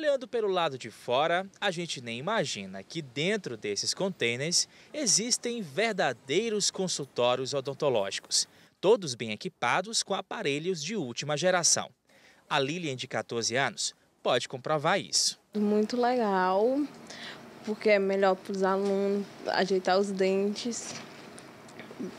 Olhando pelo lado de fora, a gente nem imagina que dentro desses containers existem verdadeiros consultórios odontológicos, todos bem equipados com aparelhos de última geração. A Lilian, de 14 anos, pode comprovar isso. Muito legal, porque é melhor para os alunos ajeitar os dentes,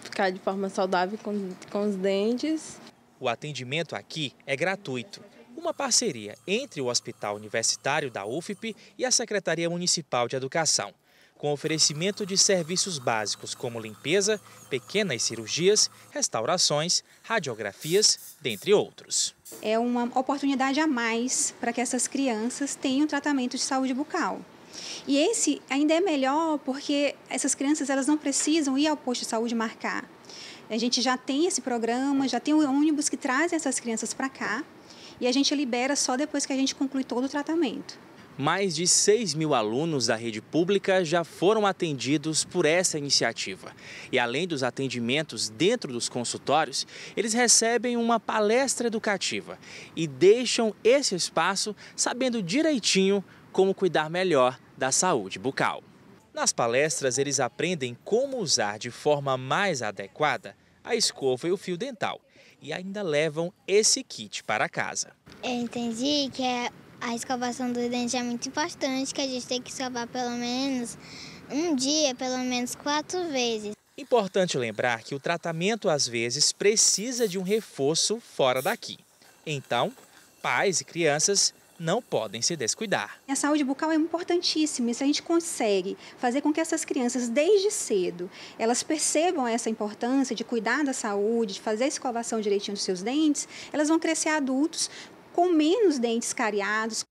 ficar de forma saudável com, com os dentes. O atendimento aqui é gratuito uma parceria entre o Hospital Universitário da UFP e a Secretaria Municipal de Educação, com oferecimento de serviços básicos como limpeza, pequenas cirurgias, restaurações, radiografias, dentre outros. É uma oportunidade a mais para que essas crianças tenham tratamento de saúde bucal. E esse ainda é melhor porque essas crianças elas não precisam ir ao posto de saúde marcar. A gente já tem esse programa, já tem o ônibus que traz essas crianças para cá e a gente libera só depois que a gente conclui todo o tratamento. Mais de 6 mil alunos da rede pública já foram atendidos por essa iniciativa. E além dos atendimentos dentro dos consultórios, eles recebem uma palestra educativa e deixam esse espaço sabendo direitinho como cuidar melhor da saúde bucal. Nas palestras, eles aprendem como usar de forma mais adequada a escova e o fio dental. E ainda levam esse kit para casa. Eu entendi que é, a escovação dos dentes é muito importante, que a gente tem que escovar pelo menos um dia, pelo menos quatro vezes. Importante lembrar que o tratamento às vezes precisa de um reforço fora daqui. Então, pais e crianças não podem se descuidar. A saúde bucal é importantíssima e se a gente consegue fazer com que essas crianças, desde cedo, elas percebam essa importância de cuidar da saúde, de fazer a escovação direitinho dos seus dentes, elas vão crescer adultos com menos dentes cariados.